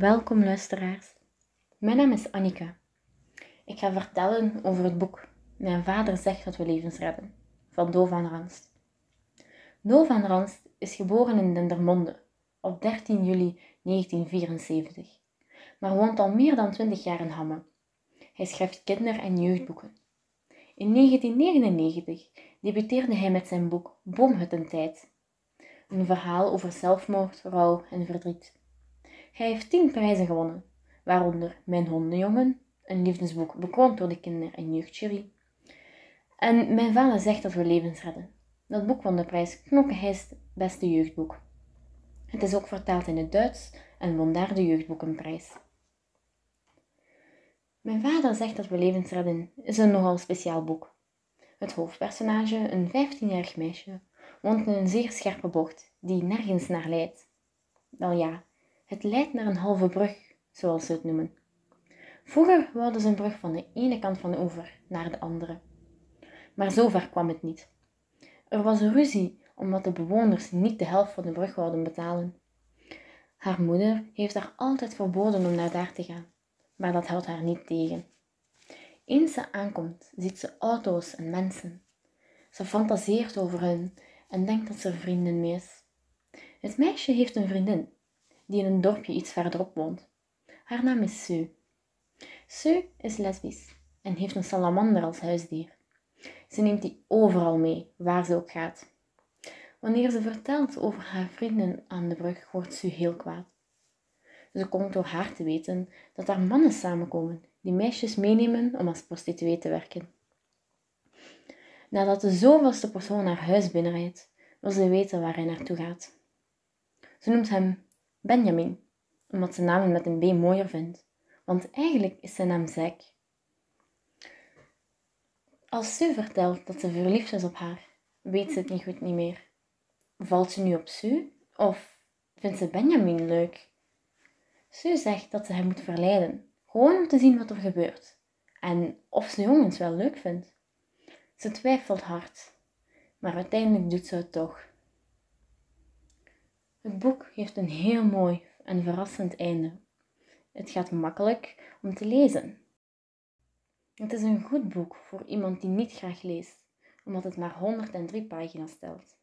Welkom luisteraars. Mijn naam is Annika. Ik ga vertellen over het boek Mijn vader zegt dat we levens redden van Do van Rans. Do van Rans is geboren in Dendermonde op 13 juli 1974, maar woont al meer dan 20 jaar in Hamme. Hij schrijft kinder- en jeugdboeken. In 1999 debuteerde hij met zijn boek tijd. een verhaal over zelfmoord, rouw en verdriet. Hij heeft tien prijzen gewonnen, waaronder Mijn hondenjongen, een liefdesboek bekroond door de kinder- en jeugdjury. En Mijn vader zegt dat we levens redden. Dat boek won de prijs Knokkenheist Beste Jeugdboek. Het is ook vertaald in het Duits en won daar de jeugdboekenprijs. Mijn vader zegt dat we levens redden is een nogal speciaal boek. Het hoofdpersonage, een 15-jarig meisje, woont in een zeer scherpe bocht die nergens naar leidt. Wel ja, het leidt naar een halve brug, zoals ze het noemen. Vroeger wilden ze een brug van de ene kant van de oever naar de andere. Maar zo ver kwam het niet. Er was ruzie omdat de bewoners niet de helft van de brug wilden betalen. Haar moeder heeft haar altijd verboden om naar daar te gaan, maar dat houdt haar niet tegen. Eens ze aankomt, ziet ze auto's en mensen. Ze fantaseert over hun en denkt dat ze vrienden mee is. Het meisje heeft een vriendin die in een dorpje iets verderop woont. Haar naam is Sue. Sue is lesbisch en heeft een salamander als huisdier. Ze neemt die overal mee, waar ze ook gaat. Wanneer ze vertelt over haar vrienden aan de brug, wordt Sue heel kwaad. Ze komt door haar te weten dat haar mannen samenkomen, die meisjes meenemen om als prostituee te werken. Nadat de zoveelste persoon haar huis binnenrijdt, wil ze weten waar hij naartoe gaat. Ze noemt hem Benjamin, omdat ze namen met een B mooier vindt. Want eigenlijk is zijn naam zek. Als Sue vertelt dat ze verliefd is op haar, weet ze het niet goed niet meer. Valt ze nu op Sue? Of vindt ze Benjamin leuk? Sue zegt dat ze hem moet verleiden, gewoon om te zien wat er gebeurt. En of ze jongens wel leuk vindt. Ze twijfelt hard, maar uiteindelijk doet ze het toch. Het boek heeft een heel mooi en verrassend einde. Het gaat makkelijk om te lezen. Het is een goed boek voor iemand die niet graag leest, omdat het maar 103 pagina's telt.